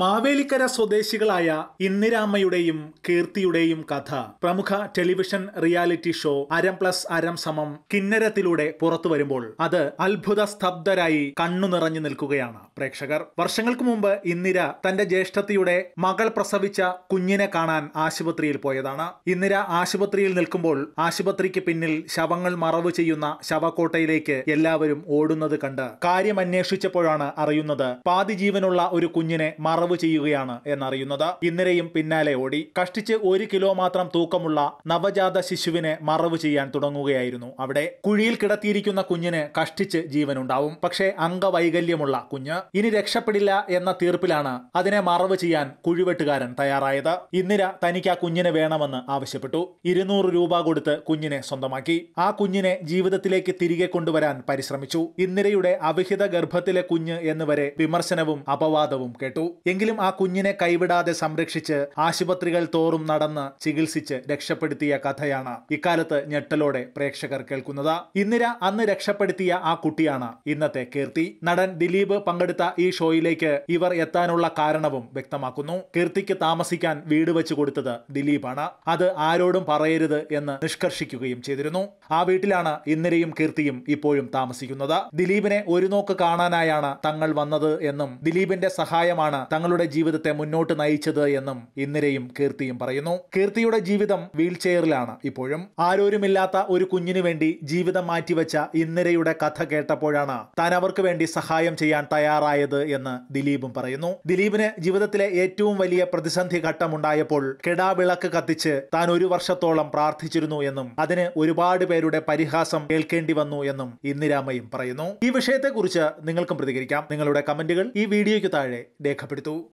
മാവേലിക്കര സ്വദേശികളായ ഇന്ദിരാമ്മയുടെയും കീർത്തിയുടെയും കഥ പ്രമുഖ television reality show Aram plus Aram സമം കിന്നരത്തിലൂടെ പുറത്തു വരുമ്പോൾ അത് അത്ഭുത സ്തബ്ധരായി കണ്ണു നിറഞ്ഞു നിൽക്കുകയാണ് പ്രേക്ഷകർ വർഷങ്ങൾക്ക് മുമ്പ് ഇന്ദിര തന്റെ ജ്യേഷ്ഠത്തിയുടെ മകൾ പ്രസവിച്ച കുഞ്ഞിനെ കാണാൻ ആശുപത്രിയിൽ പോയതാണ് ഇന്ദിര ആശുപത്രിയിൽ നിൽക്കുമ്പോൾ ആശുപത്രിക്ക് പിന്നിൽ ശവങ്ങൾ മറവ് ചെയ്യുന്ന ശവക്കോട്ടയിലേക്ക് എല്ലാവരും ഓടുന്നത് കണ്ട് കാര്യമന്വേഷിച്ചപ്പോഴാണ് അറിയുന്നത് പാതി ജീവനുള്ള ഒരു കുഞ്ഞിനെ മറ അളവ് ചെയ്യുകയാണ് എന്നറിയുന്നത് ഇന്നലെയും പിന്നാലെ ഓടി കഷ്ടിച്ച് ഒരു കിലോ മാത്രം തൂക്കമുള്ള നവജാത ശിശുവിനെ മറവ് ചെയ്യാൻ തുടങ്ങുകയായിരുന്നു അവിടെ കുഴിയിൽ കിടത്തിയിരിക്കുന്ന കുഞ്ഞിന് കഷ്ടിച്ച് ജീവനുണ്ടാവും പക്ഷേ അംഗവൈകല്യമുള്ള കുഞ്ഞ് ഇനി രക്ഷപ്പെടില്ല എന്ന തീർപ്പിലാണ് അതിനെ മറവ് ചെയ്യാൻ കുഴിവെട്ടുകാരൻ തയ്യാറായത് ഇന്ദിര തനിക്ക് ആ കുഞ്ഞിനെ വേണമെന്ന് ആവശ്യപ്പെട്ടു ഇരുന്നൂറ് രൂപ കൊടുത്ത് കുഞ്ഞിനെ സ്വന്തമാക്കി ആ കുഞ്ഞിനെ ജീവിതത്തിലേക്ക് തിരികെ കൊണ്ടുവരാൻ പരിശ്രമിച്ചു ഇന്ദിരയുടെ അവിഹിത ഗർഭത്തിലെ കുഞ്ഞ് എന്നുവരെ വിമർശനവും അപവാദവും കേട്ടു എങ്കിലും ആ കുഞ്ഞിനെ കൈവിടാതെ സംരക്ഷിച്ച് ആശുപത്രികൾ തോറും നടന്ന് ചികിത്സിച്ച് രക്ഷപ്പെടുത്തിയ കഥയാണ് ഇക്കാലത്ത് ഞെട്ടലോടെ പ്രേക്ഷകർ കേൾക്കുന്നത് ഇന്ദിര അന്ന് രക്ഷപ്പെടുത്തിയ ആ കുട്ടിയാണ് ഇന്നത്തെ കീർത്തി നടൻ ദിലീപ് പങ്കെടുത്ത ഈ ഷോയിലേക്ക് ഇവർ എത്താനുള്ള കാരണവും വ്യക്തമാക്കുന്നു കീർത്തിക്ക് താമസിക്കാൻ വീട് വെച്ചു കൊടുത്തത് ദിലീപാണ് അത് ആരോടും പറയരുത് എന്ന് നിഷ്കർഷിക്കുകയും ചെയ്തിരുന്നു ആ വീട്ടിലാണ് ഇന്ദിരയും കീർത്തിയും ഇപ്പോഴും താമസിക്കുന്നത് ദിലീപിനെ ഒരു നോക്ക് കാണാനായാണ് തങ്ങൾ വന്നത് എന്നും ദിലീപിന്റെ സഹായമാണ് തങ്ങളുടെ ജീവിതത്തെ മുന്നോട്ട് നയിച്ചത് എന്നും ഇന്ദിരയും കീർത്തിയും പറയുന്നു കീർത്തിയുടെ ജീവിതം വീൽചെയറിലാണ് ഇപ്പോഴും ആരോരുമില്ലാത്ത ഒരു കുഞ്ഞിനു വേണ്ടി ജീവിതം മാറ്റിവെച്ച ഇന്ദിരയുടെ കഥ കേട്ടപ്പോഴാണ് താൻ അവർക്ക് വേണ്ടി സഹായം ചെയ്യാൻ തയ്യാറായത് എന്ന് ദിലീപും പറയുന്നു ദിലീപിന് ജീവിതത്തിലെ ഏറ്റവും വലിയ പ്രതിസന്ധി ഘട്ടമുണ്ടായപ്പോൾ കെടാവിളക്ക് കത്തിച്ച് താൻ ഒരു വർഷത്തോളം പ്രാർത്ഥിച്ചിരുന്നു എന്നും അതിന് ഒരുപാട് പേരുടെ പരിഹാസം കേൾക്കേണ്ടി വന്നു എന്നും ഇന്ദിരാമയും പറയുന്നു ഈ വിഷയത്തെക്കുറിച്ച് നിങ്ങൾക്കും പ്രതികരിക്കാം നിങ്ങളുടെ കമന്റുകൾ ഈ വീഡിയോയ്ക്ക് താഴെ രേഖപ്പെടുത്തി tout